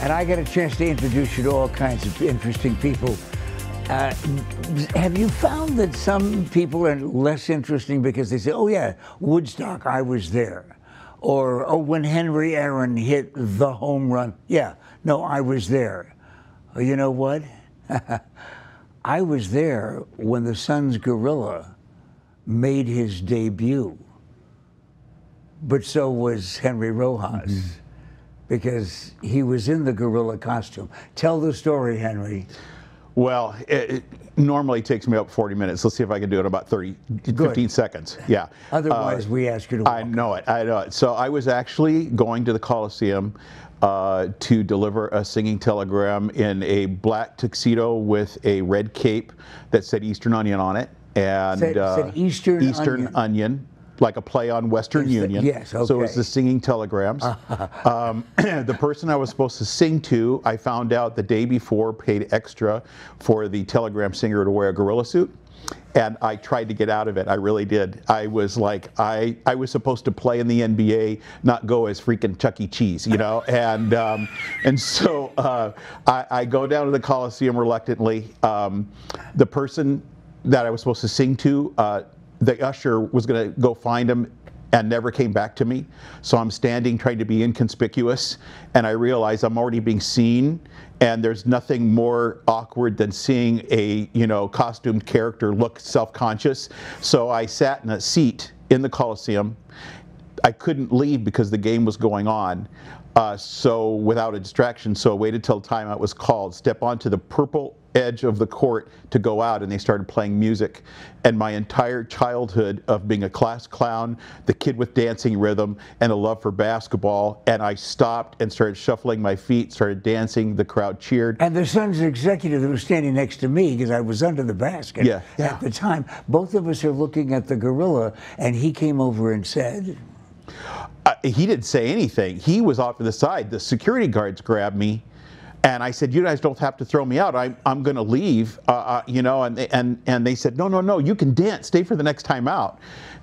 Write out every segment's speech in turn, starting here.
and I get a chance to introduce you to all kinds of interesting people. Uh, have you found that some people are less interesting because they say, oh, yeah, Woodstock, I was there? Or, oh, when Henry Aaron hit the home run, yeah, no, I was there. you know what? I was there when the Sun's Gorilla made his debut, but so was Henry Rojas. Mm -hmm because he was in the gorilla costume. Tell the story, Henry. Well, it, it normally takes me up 40 minutes. Let's see if I can do it in about 30, Good. 15 seconds. Yeah. Otherwise, uh, we ask you to. Walk. I know it. I know it. So I was actually going to the Coliseum uh, to deliver a singing telegram in a black tuxedo with a red cape that said Eastern Onion on it. And said, uh, said Eastern, Eastern Onion. Onion like a play on Western it's Union. The, yes, okay. So it was the singing telegrams. um, the person I was supposed to sing to, I found out the day before, paid extra for the telegram singer to wear a gorilla suit. And I tried to get out of it. I really did. I was like, I, I was supposed to play in the NBA, not go as freaking Chuck E. Cheese, you know. and um, and so uh, I, I, go down to the Coliseum reluctantly. Um, the person that I was supposed to sing to uh, the usher was going to go find him and never came back to me. So I'm standing trying to be inconspicuous and I realize I'm already being seen and there's nothing more awkward than seeing a, you know, costumed character look self-conscious. So I sat in a seat in the Coliseum I couldn't leave because the game was going on. Uh, so without a distraction, so I waited till timeout was called, step onto the purple edge of the court to go out and they started playing music. And my entire childhood of being a class clown, the kid with dancing rhythm and a love for basketball. And I stopped and started shuffling my feet, started dancing, the crowd cheered. And the Suns executive that was standing next to me because I was under the basket yeah, yeah. at the time, both of us are looking at the gorilla and he came over and said, he didn't say anything. He was off to the side. The security guards grabbed me. And I said, "You guys don't have to throw me out. I'm, I'm going to leave." Uh, uh, you know, and they, and and they said, "No, no, no. You can dance. Stay for the next time out."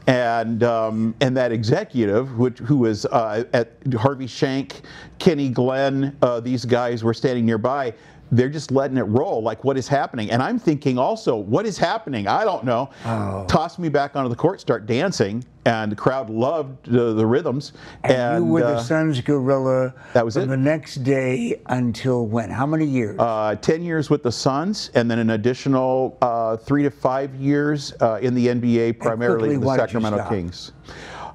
And um, and that executive, which who was uh, at Harvey Shank, Kenny Glenn, uh, these guys were standing nearby they're just letting it roll like what is happening and i'm thinking also what is happening i don't know oh. toss me back onto the court start dancing and the crowd loved the, the rhythms and, and, you were uh, the sun's gorilla that was from it. the next day until when how many years uh, 10 years with the suns and then an additional uh, three to five years uh, in the nba primarily quickly, the sacramento kings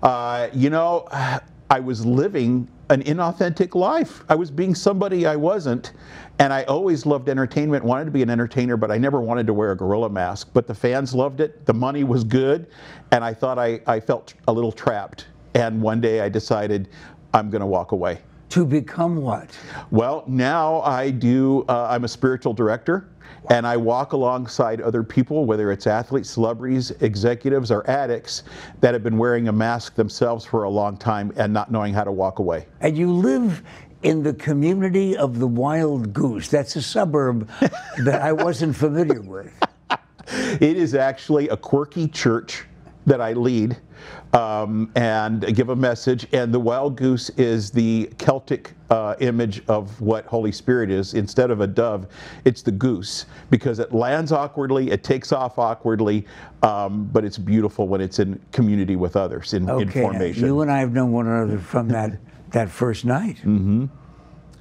uh, you know i was living an inauthentic life. I was being somebody I wasn't. And I always loved entertainment, wanted to be an entertainer, but I never wanted to wear a gorilla mask. But the fans loved it, the money was good, and I thought I, I felt a little trapped. And one day I decided I'm going to walk away to become what? Well, now I do, uh, I'm a spiritual director. And I walk alongside other people, whether it's athletes, celebrities, executives, or addicts that have been wearing a mask themselves for a long time and not knowing how to walk away. And you live in the community of the Wild Goose. That's a suburb that I wasn't familiar with. It is actually a quirky church that I lead um, and give a message. And the wild goose is the Celtic uh, image of what Holy Spirit is. Instead of a dove, it's the goose because it lands awkwardly, it takes off awkwardly, um, but it's beautiful when it's in community with others in, okay, in formation. You and I have known one another from that, that first night. Mm-hmm.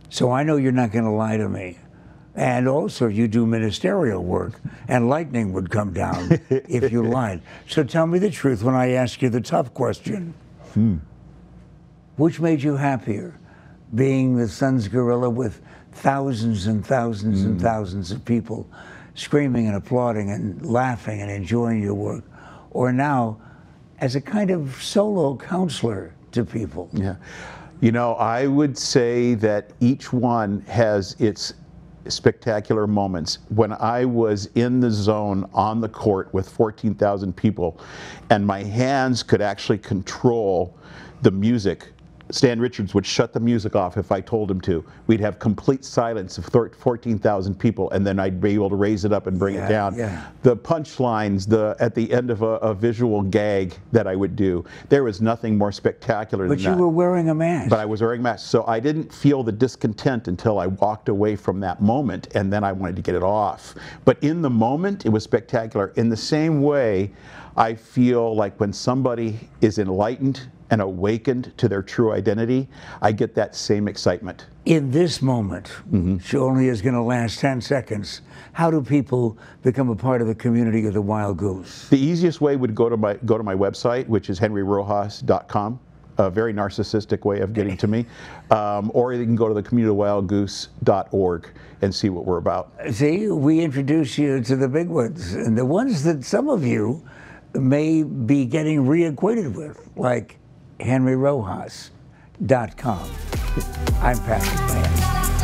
So I know you're not going to lie to me. And also, you do ministerial work, and lightning would come down if you lied. So tell me the truth when I ask you the tough question. Hmm. Which made you happier? Being the Sun's gorilla with thousands and thousands mm. and hmm. thousands of people screaming and applauding and laughing and enjoying your work, or now as a kind of solo counselor to people? Yeah. You know, I would say that each one has its spectacular moments. When I was in the zone on the court with 14,000 people and my hands could actually control the music Stan Richards would shut the music off if I told him to. We'd have complete silence of 14,000 people, and then I'd be able to raise it up and bring yeah, it down. Yeah. The punchlines, the at the end of a, a, visual gag that I would do, there was nothing more spectacular but than that. But you were wearing a mask. But I was wearing a mask, so I didn't feel the discontent until I walked away from that moment, and then I wanted to get it off. But in the moment, it was spectacular. In the same way, I feel like when somebody is enlightened and awakened to their true identity, I get that same excitement. In this moment, mm-hmm. she only is going to last 10 seconds. How do people become a part of the community of the Wild Goose? The easiest way would go to my, go to my website, which is henryrojas.com a very narcissistic way of getting to me. Um, or you can go to the communityofwildgoose.org and see what we're about. See, we introduce you to the big ones and the ones that some of you may be getting reacquainted with, like henryrojas.com. I'm Patrick